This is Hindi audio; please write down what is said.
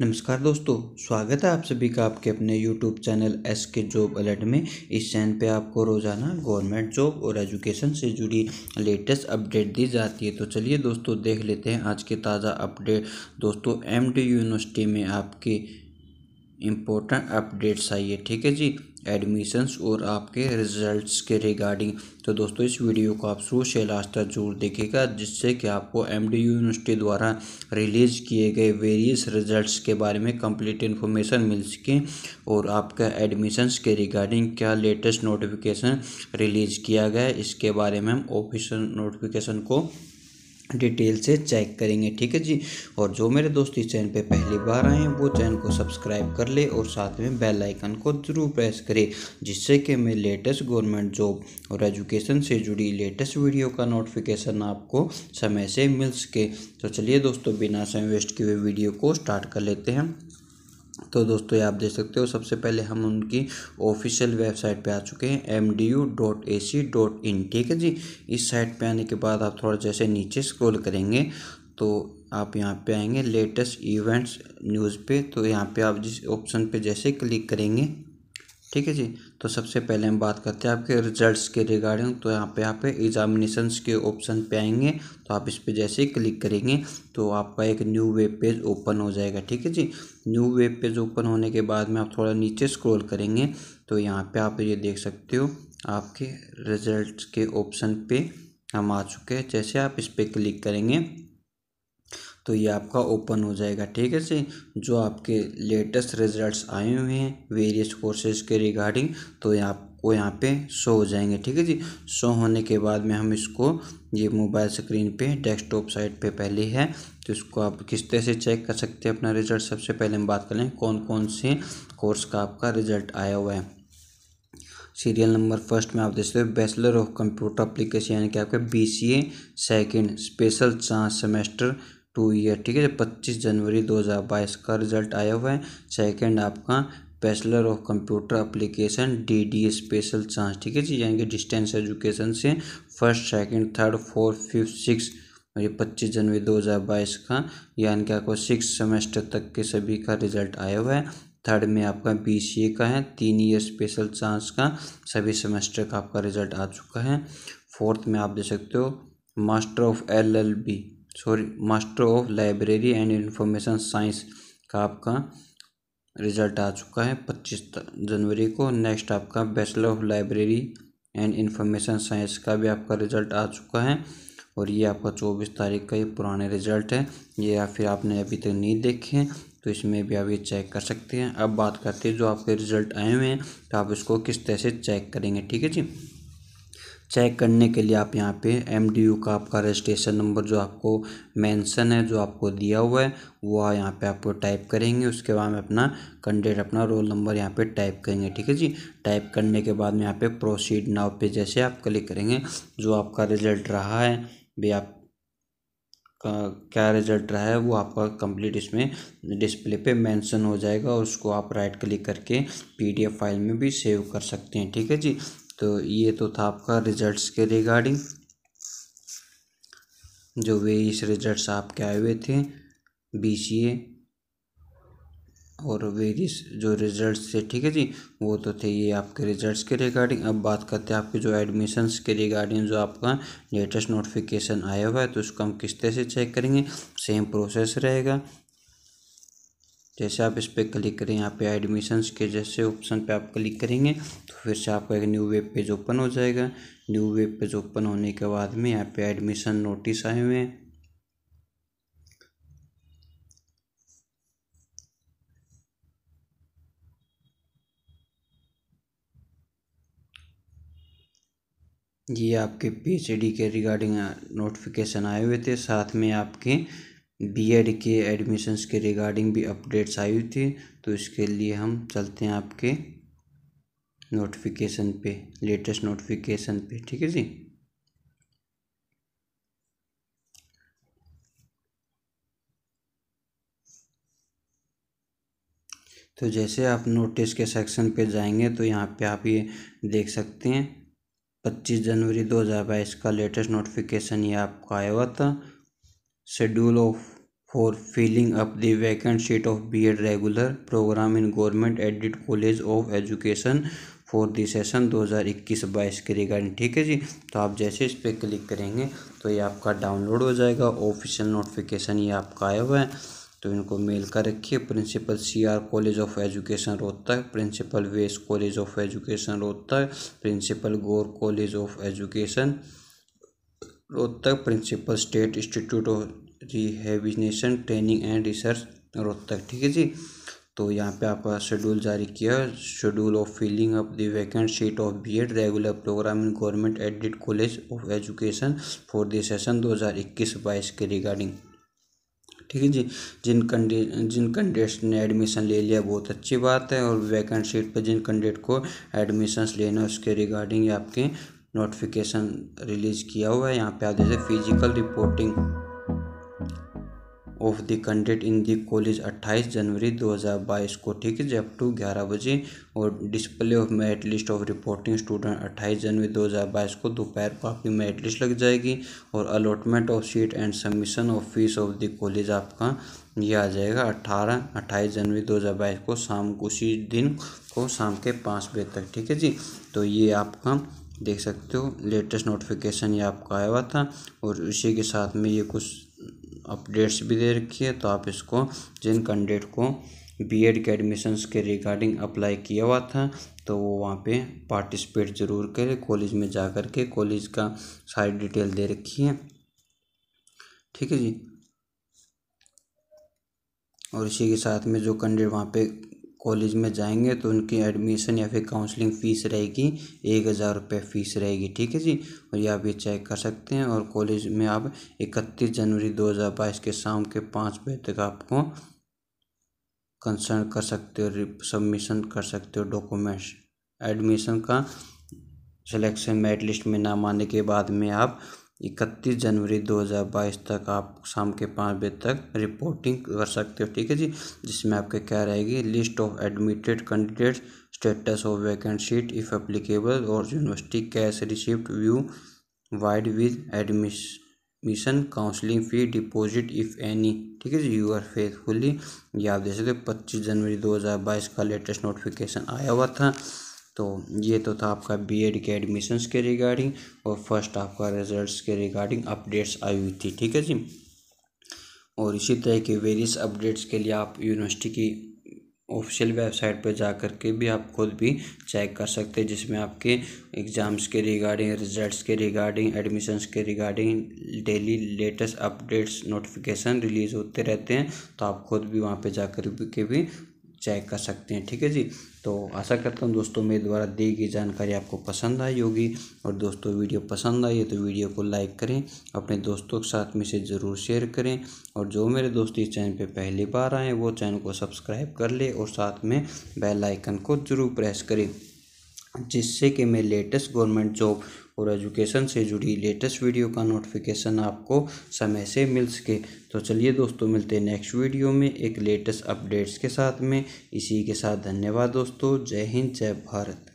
नमस्कार दोस्तों स्वागत है आप सभी का आपके अपने YouTube channel S K job alert में इस चैनल पे आपको रोज़ाना गवर्नमेंट जॉब और एजुकेशन से जुड़ी लेटेस्ट अपडेट दी जाती है तो चलिए दोस्तों देख लेते हैं आज के ताज़ा अपडेट दोस्तों एम यूनिवर्सिटी में आपकी इम्पोर्टेंट अपडेट्स आई है ठीक है जी एडमिशन्स और आपके रिजल्ट्स के रिगार्डिंग तो दोस्तों इस वीडियो को आप शुरू से लास्ट तक जरूर देखेगा जिससे कि आपको एम यूनिवर्सिटी द्वारा रिलीज़ किए गए वेरियस रिजल्ट्स के बारे में कंप्लीट इन्फॉर्मेशन मिल सके और आपका एडमिशन्स के रिगार्डिंग क्या लेटेस्ट नोटिफिकेशन रिलीज़ किया गया इसके बारे में हम ऑफिशियल नोटिफिकेशन को डिटेल से चेक करेंगे ठीक है जी और जो मेरे दोस्त इस चैनल पे पहली बार आए हैं वो चैनल को सब्सक्राइब कर ले और साथ में बेल आइकन को ज़रूर प्रेस करें जिससे कि मैं लेटेस्ट गवर्नमेंट जॉब और एजुकेशन से जुड़ी लेटेस्ट वीडियो का नोटिफिकेशन आपको समय से मिल सके तो चलिए दोस्तों बिना समय वेस्ट किए वीडियो को स्टार्ट कर लेते हैं तो दोस्तों ये आप देख सकते हो सबसे पहले हम उनकी ऑफिशियल वेबसाइट पे आ चुके हैं M D U dot A C dot in ठीक है जी इस साइट पे आने के बाद आप थोड़ा जैसे नीचे स्क्रॉल करेंगे तो आप यहाँ पे आएंगे लेटेस्ट इवेंट्स न्यूज़ पे तो यहाँ पे आप जिस ऑप्शन पे जैसे क्लिक करेंगे ठीक है जी तो सबसे पहले हम बात करते हैं आपके रिजल्ट्स के रिगार्डिंग तो यहाँ पे यहाँ पे एग्जामिनेशंस के ऑप्शन पे आएंगे तो आप इस पर जैसे ही क्लिक करेंगे तो आपका एक न्यू वेब पेज ओपन हो जाएगा ठीक है जी न्यू वेब पेज ओपन होने के बाद में आप थोड़ा नीचे स्क्रॉल करेंगे तो यहाँ पे आप ये देख सकते हो आपके रिजल्ट के ऑप्शन पर हम आ चुके हैं जैसे आप इस पर क्लिक करेंगे तो ये आपका ओपन हो जाएगा ठीक है जी जो आपके लेटेस्ट रिजल्ट्स आए हुए हैं वेरियस कोर्सेज के रिगार्डिंग तो ये आपको यहाँ पे शो हो जाएंगे ठीक है जी शो होने के बाद में हम इसको ये मोबाइल स्क्रीन पे डेस्कटॉप साइट पे पहले है तो इसको आप किस तरह से चेक कर सकते हैं अपना रिजल्ट सबसे पहले हम बात कर लें कौन कौन से कोर्स का आपका रिजल्ट आया हुआ है सीरियल नंबर फर्स्ट में आप देख सकते हो बैचलर ऑफ कंप्यूटर अप्लीकेशन यानी कि आपका B C A second special chance semester two year ठीक है पच्चीस जनवरी दो हज़ार बाईस का रिजल्ट आया हुआ है सेकंड आपका bachelor of computer application D D special chance ठीक है जी यानी कि डिस्टेंस एजुकेशन से first second third fourth fifth six और ये पच्चीस जनवरी दो हज़ार बाईस का यानी कि आपको सिक्स सेमेस्टर तक के सभी का रिजल्ट आया हुआ है थर्ड में आपका बी सी ए का है तीन ईयर स्पेशल चांस का सभी सेमेस्टर का आपका रिजल्ट आ चुका है फोर्थ में आप देख सकते हो master of L L B sorry master of library and information science का आपका रिजल्ट आ चुका है पच्चीस जनवरी को नेक्स्ट आपका bachelor of library and information science का भी आपका रिजल्ट आ चुका है और ये आपका चौबीस तारीख का ये पुराने रिजल्ट है ये या फिर आपने अभी तक नहीं देखे हैं तो इसमें भी आप ये चेक कर सकते हैं अब बात करते हैं जो आपके रिजल्ट आए हुए हैं तो आप इसको किस तरह से चेक करेंगे ठीक है जी चेक करने के लिए आप यहाँ पे एम का आपका रजिस्ट्रेशन नंबर जो आपको मेंशन है जो आपको दिया हुआ है वो यहाँ पे आपको टाइप करेंगे उसके बाद में अपना कंडेट अपना रोल नंबर यहाँ पे टाइप करेंगे ठीक है जी टाइप करने के बाद में यहाँ पे प्रोसीड नाव पे जैसे आप क्लिक करेंगे जो आपका रिजल्ट रहा है भी आप क्या रिजल्ट रहा है वो आपका कंप्लीट इसमें डिस्प्ले पे मेंशन हो जाएगा और उसको आप राइट क्लिक करके पीडीएफ फाइल में भी सेव कर सकते हैं ठीक है जी तो ये तो था आपका रिजल्ट्स के रिगार्डिंग जो इस रिजल्ट्स आपके आए हुए थे ए और वेरियस जो रिजल्ट्स थे ठीक है जी वो तो थे ये आपके रिजल्ट्स के रिगार्डिंग अब बात करते हैं आपके जो एडमिशन्स के रिगार्डिंग जो आपका लेटेस्ट नोटिफिकेशन आया हुआ है तो उसको हम किस तरह से चेक करेंगे सेम प्रोसेस रहेगा जैसे आप इस पर क्लिक करें यहाँ पे एडमिशन्स के जैसे ऑप्शन पे आप क्लिक करेंगे तो फिर से आपका एक न्यू वेब पेज ओपन हो जाएगा न्यू वेब पेज ओपन होने के बाद में यहाँ पे एडमिशन नोटिस आए हुए हैं ये आपके पी के रिगार्डिंग नोटिफिकेशन आए हुए थे साथ में आपके बीएड के एडमिशन्स के रिगार्डिंग भी अपडेट्स आई हुई थी तो इसके लिए हम चलते हैं आपके नोटिफिकेशन पे लेटेस्ट नोटिफिकेशन पे ठीक है जी तो जैसे आप नोटिस के सेक्शन पे जाएंगे तो यहाँ पे आप ये देख सकते हैं पच्चीस जनवरी दो हज़ार बाईस का लेटेस्ट नोटिफिकेशन ये आपका आया हुआ था schedule of for filling up the vacant seat of B.Ed regular program in Government Aided College of Education for the session 2021-22 के रिगार्डिंग ठीक है जी तो आप जैसे इस पर क्लिक करेंगे तो ये आपका डाउनलोड हो जाएगा ऑफिशियल नोटिफिकेशन ये आपका आया हुआ है तो इनको मेल कर रखिए principal C R college of education Rohtak principal west college of education Rohtak principal Gaur college of education Rohtak principal state institute of rehabilitation training and research Rohtak ठीक है जी तो यहाँ पे आपका शेड्यूल जारी किया schedule of filling up the vacant seat of B Ed regular programme in government aided college of education for the session दो हज़ार इक्कीस बाईस के रिगार्डिंग ठीक है जी जिन कंडी जिन कैंडिडेट्स ने एडमिशन ले लिया बहुत अच्छी बात है और वैकेंट सीट पर जिन कैंडिडेट को एडमिशन लेना उसके रिगार्डिंग आपके नोटिफिकेशन रिलीज़ किया हुआ है यहाँ पे आप जैसे physical reporting of the content in the college 28 जनवरी 2022 को ठीक है जब टू ग्यारह बजे और display of merit list of reporting student 28 जनवरी 2022 को दोपहर को आपकी मेरिट लिस्ट लग जाएगी और allotment of seat and submission of fees of the college आपका यह आ जाएगा अट्ठारह अट्ठाईस जनवरी दो हज़ार बाईस को शाम उसी दिन को शाम के पाँच बजे तक ठीक है जी तो ये आपका देख सकते हो लेटेस्ट नोटिफिकेशन ये आपका आया हुआ था और उसी के साथ में ये कुछ अपडेट्स भी दे रखी है तो आप इसको जिन कैंडिडेट को बीएड के एडमिशन्स के रिगार्डिंग अप्लाई किया हुआ था तो वो वहाँ पे पार्टिसिपेट ज़रूर करे कॉलेज में जा कर के कॉलेज का सारी डिटेल दे रखी है ठीक है जी और इसी के साथ में जो कैंडिडेट वहाँ पे कॉलेज में जाएंगे तो उनकी एडमिशन या फिर काउंसलिंग फ़ीस रहेगी एक हज़ार रुपये फ़ीस रहेगी ठीक है जी और ये आप ये चेक कर सकते हैं और कॉलेज में आप इकतीस जनवरी दो हज़ार बाईस के शाम के पाँच बजे तक आपको कंसर्न कर सकते हो सबमिशन कर सकते हो डॉक्यूमेंट्स एडमिशन का सिलेक्शन मेरिट लिस्ट में नाम आने के बाद में आप इकतीस जनवरी 2022 तक आप शाम के पाँच बजे तक रिपोर्टिंग कर सकते हो ठीक है जी जिसमें आपके क्या रहेगी list of admitted candidates status of vacant seat if applicable और university cash receipt view wide with admission counselling fee deposit if any ठीक है जी यू आर फेथफुली ये आप देख सकते हो पच्चीस जनवरी 2022 का लेटेस्ट नोटिफिकेशन आया हुआ था तो ये तो था आपका बीएड के एडमिशंस के रिगार्डिंग और फर्स्ट आपका रिजल्ट्स के रिगार्डिंग अपडेट्स आई हुई थी ठीक है जी और इसी तरह के वेरियस अपडेट्स के लिए आप यूनिवर्सिटी की ऑफिशियल वेबसाइट पर जा कर के भी आप खुद भी चेक कर सकते हैं जिसमें आपके एग्ज़ाम्स के रिगार्डिंग रिजल्ट्स के रिगार्डिंग एडमिशन्स के regarding daily latest updates notification release होते रहते हैं तो आप खुद भी वहाँ पे जाकर के भी चेक कर सकते हैं ठीक है जी तो आशा करता हूँ दोस्तों मेरे द्वारा दी गई जानकारी आपको पसंद आई होगी और दोस्तों वीडियो पसंद आई है तो वीडियो को लाइक करें अपने दोस्तों के साथ में इसे ज़रूर शेयर करें और जो मेरे दोस्त इस चैनल पे पहली बार आए वो चैनल को सब्सक्राइब कर ले और साथ में बेल आइकन को ज़रूर प्रेस करें जिससे कि मैं लेटेस्ट गवर्नमेंट जॉब और एजुकेशन से जुड़ी लेटेस्ट वीडियो का नोटिफिकेशन आपको समय से मिल सके तो चलिए दोस्तों मिलते हैं नेक्स्ट वीडियो में एक लेटेस्ट अपडेट्स के साथ में इसी के साथ धन्यवाद दोस्तों जय हिंद जय भारत